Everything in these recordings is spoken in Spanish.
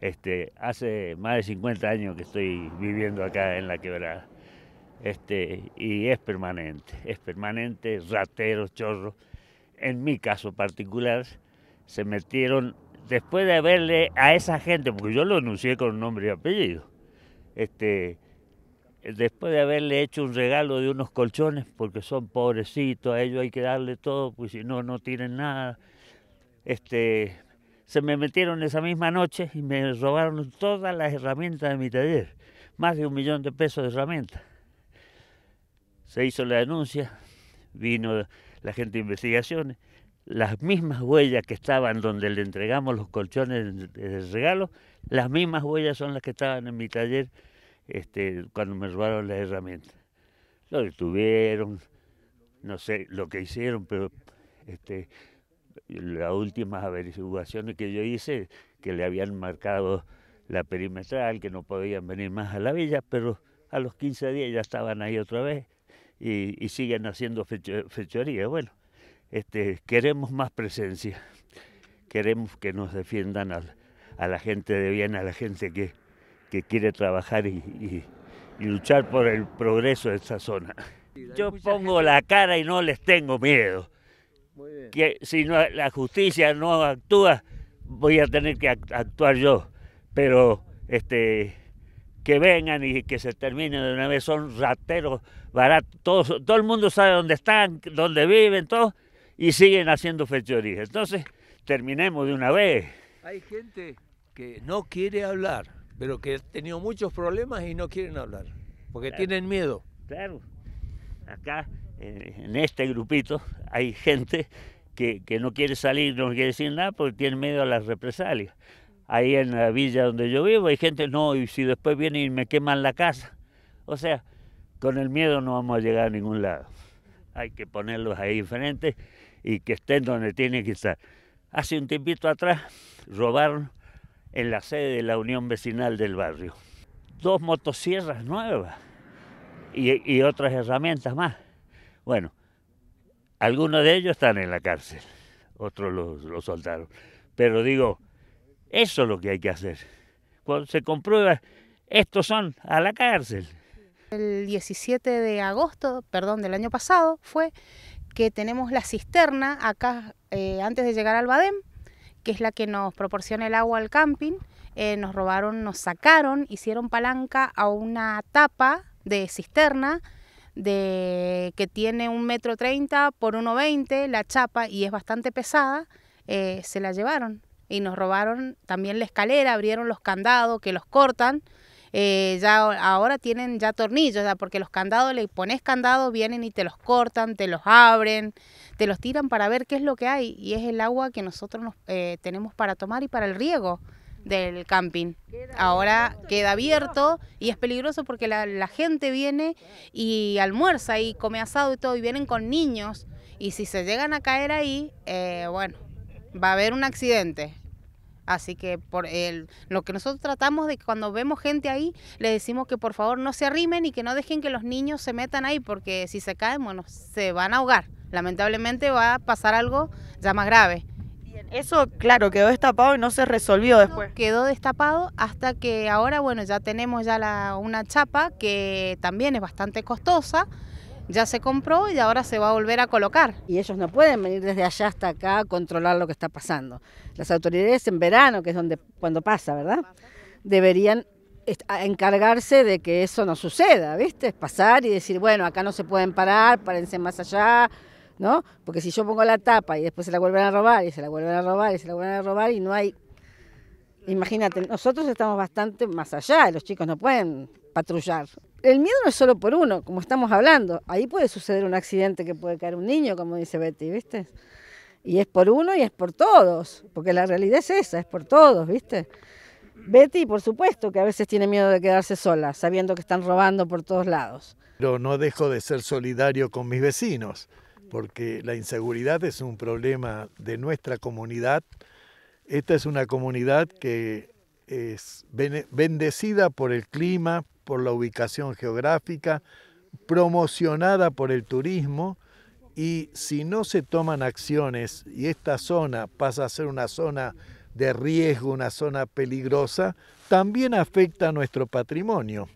Este, hace más de 50 años que estoy viviendo acá en la quebrada. Este, y es permanente, es permanente, rateros, chorros. En mi caso particular, se metieron, después de haberle a esa gente, porque yo lo anuncié con nombre y apellido, este, después de haberle hecho un regalo de unos colchones, porque son pobrecitos, a ellos hay que darle todo, pues si no, no tienen nada. Este, se me metieron esa misma noche y me robaron todas las herramientas de mi taller, más de un millón de pesos de herramientas. Se hizo la denuncia, vino la gente de investigaciones, las mismas huellas que estaban donde le entregamos los colchones de regalo, las mismas huellas son las que estaban en mi taller este, cuando me robaron las herramientas. Lo detuvieron, no sé lo que hicieron, pero este, las últimas averiguaciones que yo hice, que le habían marcado la perimetral, que no podían venir más a la villa, pero a los 15 días ya estaban ahí otra vez y, siguen haciendo fechorías. Bueno, este, queremos más presencia, queremos que nos defiendan a, la gente de bien, a la gente que, que quiere trabajar y, y luchar por el progreso de esa zona. Yo pongo la cara y no les tengo miedo que si no, la justicia no actúa, voy a tener que actuar yo. Pero este, que vengan y que se terminen de una vez, son rateros baratos. todo el mundo sabe dónde están, dónde viven, todo, y siguen haciendo fechorías. Entonces, terminemos de una vez. Hay gente que no quiere hablar, pero que ha tenido muchos problemas y no quieren hablar, porque tienen miedo. Claro. Acá eh, en este grupito hay gente que, no quiere salir, no quiere decir nada porque tiene miedo a las represalias. Ahí en la villa donde yo vivo hay gente, no, y si después vienen y me queman la casa. O sea, con el miedo no vamos a llegar a ningún lado. Hay que ponerlos ahí frente y que estén donde tienen que estar. Hace un tiempito atrás robaron en la sede de la Unión Vecinal del barrio dos motosierras nuevas y otras herramientas más. Bueno, algunos de ellos están en la cárcel, otros los, soltaron. Pero digo, eso es lo que hay que hacer. Cuando se comprueba, estos son a la cárcel. El 17 de agosto, perdón, del año pasado, fue que tenemos la cisterna acá eh, antes de llegar al Badem, que es la que nos proporciona el agua al camping. Eh, nos robaron, nos sacaron, hicieron palanca a una tapa de cisterna de que tiene un metro treinta por uno veinte la chapa y es bastante pesada, eh, se la llevaron y nos robaron también la escalera, abrieron los candados que los cortan. Eh, ya ahora tienen ya tornillos, porque los candados, le pones candado, vienen y te los cortan, te los abren, te los tiran para ver qué es lo que hay y es el agua que nosotros eh, tenemos para tomar y para el riego del camping. Ahora queda abierto y es peligroso porque la, gente viene y almuerza y come asado y todo y vienen con niños y si se llegan a caer ahí, eh, bueno, va a haber un accidente. Así que por el, lo que nosotros tratamos de que cuando vemos gente ahí, le decimos que por favor no se arrimen y que no dejen que los niños se metan ahí porque si se caen, bueno, se van a ahogar. Lamentablemente va a pasar algo ya más grave. Eso, claro, quedó destapado y no se resolvió después. Quedó destapado hasta que ahora, bueno, ya tenemos ya la, una chapa que también es bastante costosa, ya se compró y ahora se va a volver a colocar. Y ellos no pueden venir desde allá hasta acá a controlar lo que está pasando. Las autoridades en verano, que es donde cuando pasa, ¿verdad? Deberían encargarse de que eso no suceda, ¿viste? Pasar y decir, bueno, acá no se pueden parar, párense más allá, ¿no? Porque si yo pongo la tapa y después se la vuelven a robar y se la vuelven a robar y se la vuelven a robar y no hay... Imagínate, nosotros estamos bastante más allá, los chicos no pueden patrullar. El miedo no es solo por uno, como estamos hablando. Ahí puede suceder un accidente que puede caer un niño, como dice Betty, ¿viste? Y es por uno y es por todos, porque la realidad es esa, es por todos, ¿viste? Betty, por supuesto, que a veces tiene miedo de quedarse sola, sabiendo que están robando por todos lados. Pero no dejo de ser solidario con mis vecinos porque la inseguridad es un problema de nuestra comunidad. Esta es una comunidad que es bendecida por el clima, por la ubicación geográfica, promocionada por el turismo y si no se toman acciones y esta zona pasa a ser una zona de riesgo, una zona peligrosa, también afecta a nuestro patrimonio.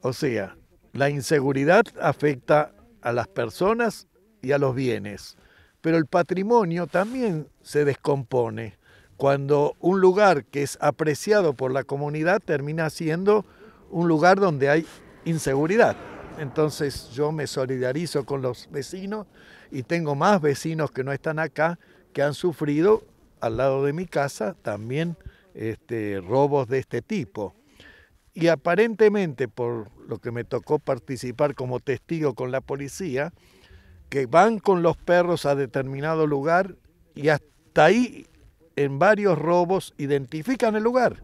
O sea, la inseguridad afecta a las personas y a los bienes. Pero el patrimonio también se descompone cuando un lugar que es apreciado por la comunidad termina siendo un lugar donde hay inseguridad. Entonces yo me solidarizo con los vecinos y tengo más vecinos que no están acá que han sufrido al lado de mi casa también este, robos de este tipo. Y aparentemente, por lo que me tocó participar como testigo con la policía, que van con los perros a determinado lugar y hasta ahí en varios robos identifican el lugar,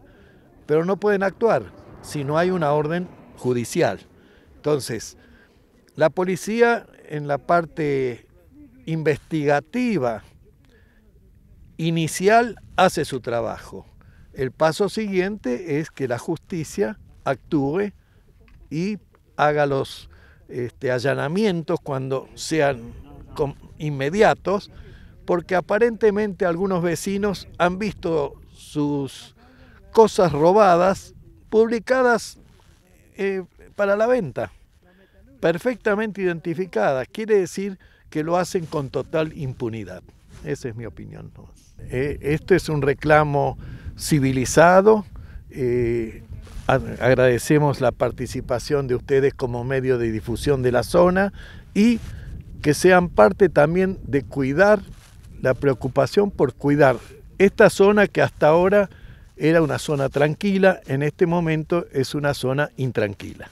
pero no pueden actuar si no hay una orden judicial. Entonces, la policía en la parte investigativa inicial hace su trabajo. El paso siguiente es que la justicia actúe y haga los este, allanamientos cuando sean inmediatos, porque aparentemente algunos vecinos han visto sus cosas robadas publicadas eh, para la venta, perfectamente identificadas. Quiere decir que lo hacen con total impunidad. Esa es mi opinión. Eh, esto es un reclamo civilizado. Eh, Agradecemos la participación de ustedes como medio de difusión de la zona y que sean parte también de cuidar la preocupación por cuidar esta zona que hasta ahora era una zona tranquila, en este momento es una zona intranquila.